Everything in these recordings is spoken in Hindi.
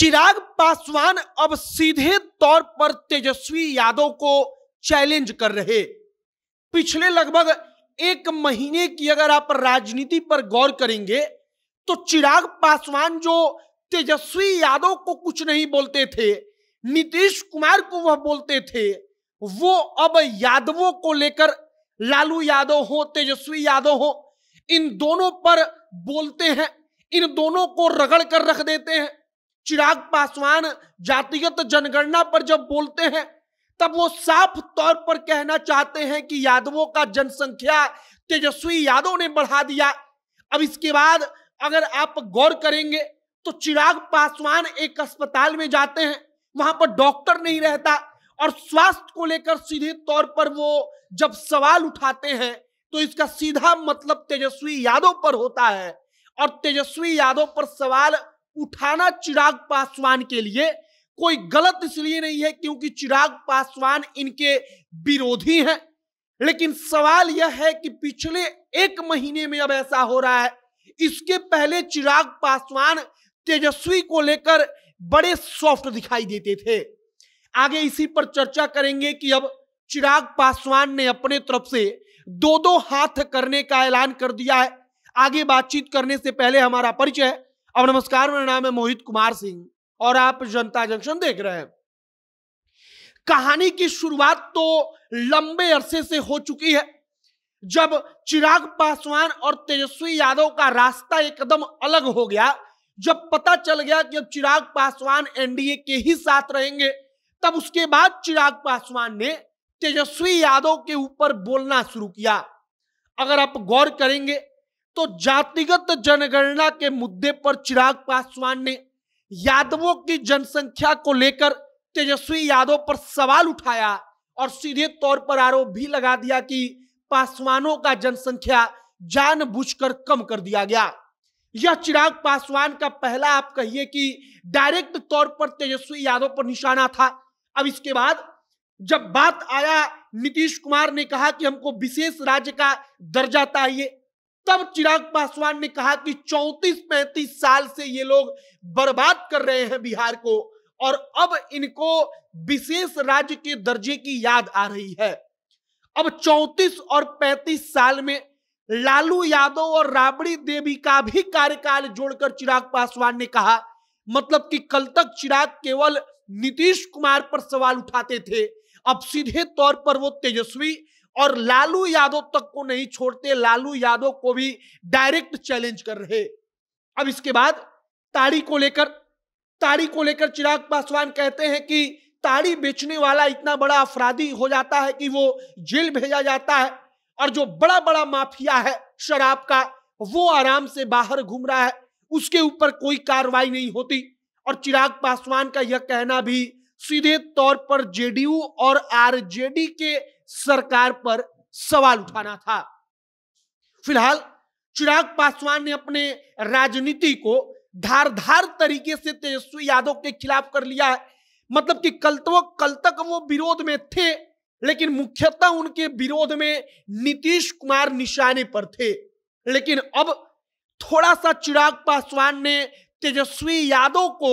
चिराग पासवान अब सीधे तौर पर तेजस्वी यादव को चैलेंज कर रहे पिछले लगभग एक महीने की अगर आप राजनीति पर गौर करेंगे तो चिराग पासवान जो तेजस्वी यादव को कुछ नहीं बोलते थे नीतीश कुमार को वह बोलते थे वो अब यादवों को लेकर लालू यादव हो तेजस्वी यादव हो इन दोनों पर बोलते हैं इन दोनों को रगड़ कर रख देते हैं चिराग पासवान जातिगत जनगणना पर जब बोलते हैं तब वो साफ तौर पर कहना चाहते हैं कि यादवों का जनसंख्या तेजस्वी यादव ने बढ़ा दिया अब इसके बाद अगर आप गौर करेंगे तो चिराग पासवान एक अस्पताल में जाते हैं वहां पर डॉक्टर नहीं रहता और स्वास्थ्य को लेकर सीधे तौर पर वो जब सवाल उठाते हैं तो इसका सीधा मतलब तेजस्वी यादव पर होता है और तेजस्वी यादव पर सवाल उठाना चिराग पासवान के लिए कोई गलत इसलिए नहीं है क्योंकि चिराग पासवान इनके विरोधी हैं लेकिन सवाल यह है कि पिछले एक महीने में अब ऐसा हो रहा है इसके पहले चिराग पासवान तेजस्वी को लेकर बड़े सॉफ्ट दिखाई देते थे आगे इसी पर चर्चा करेंगे कि अब चिराग पासवान ने अपने तरफ से दो दो हाथ करने का ऐलान कर दिया है आगे बातचीत करने से पहले हमारा परिचय अब नमस्कार मेरा नाम है मोहित कुमार सिंह और आप जनता जंक्शन देख रहे हैं कहानी की शुरुआत तो लंबे अरसे से हो चुकी है जब चिराग पासवान और तेजस्वी यादव का रास्ता एकदम अलग हो गया जब पता चल गया कि अब चिराग पासवान एनडीए के ही साथ रहेंगे तब उसके बाद चिराग पासवान ने तेजस्वी यादव के ऊपर बोलना शुरू किया अगर आप गौर करेंगे तो जातिगत जनगणना के मुद्दे पर चिराग पासवान ने यादवों की जनसंख्या को लेकर तेजस्वी यादव पर सवाल उठाया और सीधे तौर पर आरोप भी लगा दिया कि पासवानों का जनसंख्या जानबूझकर कम कर दिया गया यह चिराग पासवान का पहला आप कहिए कि डायरेक्ट तौर पर तेजस्वी यादव पर निशाना था अब इसके बाद जब बात आया नीतीश कुमार ने कहा कि हमको विशेष राज्य का दर्जा चाहिए तब चिराग पासवान ने कहा कि 34-35 साल से ये लोग बर्बाद कर रहे हैं बिहार को और अब इनको विशेष राज्य के दर्जे की याद आ रही है अब 34 और 35 साल में लालू यादव और राबड़ी देवी का भी कार्यकाल जोड़कर चिराग पासवान ने कहा मतलब कि कल तक चिराग केवल नीतीश कुमार पर सवाल उठाते थे अब सीधे तौर पर वो तेजस्वी और लालू यादव तक को नहीं छोड़ते लालू यादव को भी डायरेक्ट चैलेंज कर रहे अब इसके बाद ताड़ी को लेकर ताड़ी को लेकर चिराग पासवान कहते हैं कि ताड़ी बेचने वाला इतना बड़ा अपराधी हो जाता है कि वो जेल भेजा जाता है और जो बड़ा बड़ा माफिया है शराब का वो आराम से बाहर घूम रहा है उसके ऊपर कोई कार्रवाई नहीं होती और चिराग पासवान का यह कहना भी सीधे तौर पर जेडीयू और आरजेडी के सरकार पर सवाल उठाना था फिलहाल चिराग पासवान ने अपने राजनीति को धारधार तरीके से तेजस्वी यादव के खिलाफ कर लिया है मतलब कि कल तो कल तक वो विरोध में थे लेकिन मुख्यतः उनके विरोध में नीतीश कुमार निशाने पर थे लेकिन अब थोड़ा सा चिराग पासवान ने तेजस्वी यादव को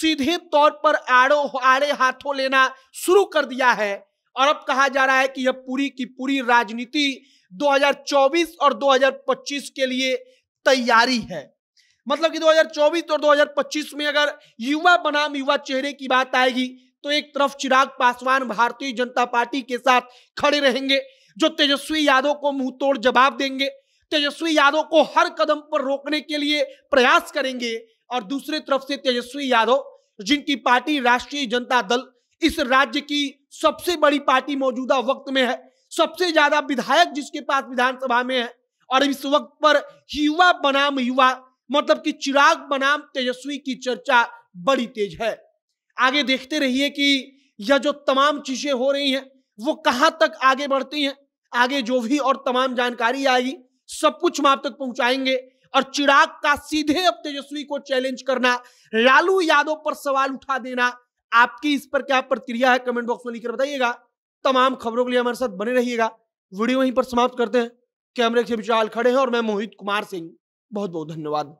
सीधे तौर पर आड़ो आड़े हाथों लेना शुरू कर दिया है और अब कहा जा रहा है कि यह पूरी की पूरी राजनीति 2024 और 2025 के लिए तैयारी है मतलब कि 2024 और 2025 में अगर युवा बनाम युवा चेहरे की बात आएगी तो एक तरफ चिराग पासवान भारतीय जनता पार्टी के साथ खड़े रहेंगे जो तेजस्वी यादव को मुंह तोड़ जवाब देंगे तेजस्वी यादव को हर कदम पर रोकने के लिए प्रयास करेंगे और दूसरी तरफ से तेजस्वी यादव जिनकी पार्टी राष्ट्रीय जनता दल इस राज्य की सबसे बड़ी पार्टी मौजूदा वक्त में है सबसे ज्यादा विधायक जिसके पास विधानसभा में है और इस वक्त पर युवा बनाम युवा मतलब कि चिराग बनाम तेजस्वी की चर्चा बड़ी तेज है आगे देखते रहिए कि यह जो तमाम चीजें हो रही हैं वो कहाँ तक आगे बढ़ती हैं आगे जो भी और तमाम जानकारी आएगी सब कुछ हम आप तक पहुंचाएंगे और चिराग का सीधे अब तेजस्वी को चैलेंज करना लालू यादव पर सवाल उठा देना आपकी इस पर क्या प्रतिक्रिया है कमेंट बॉक्स में लिखकर बताइएगा तमाम खबरों के लिए हमारे साथ बने रहिएगा वीडियो यहीं पर समाप्त करते हैं कैमरे के विशाल खड़े हैं और मैं मोहित कुमार सिंह बहुत बहुत धन्यवाद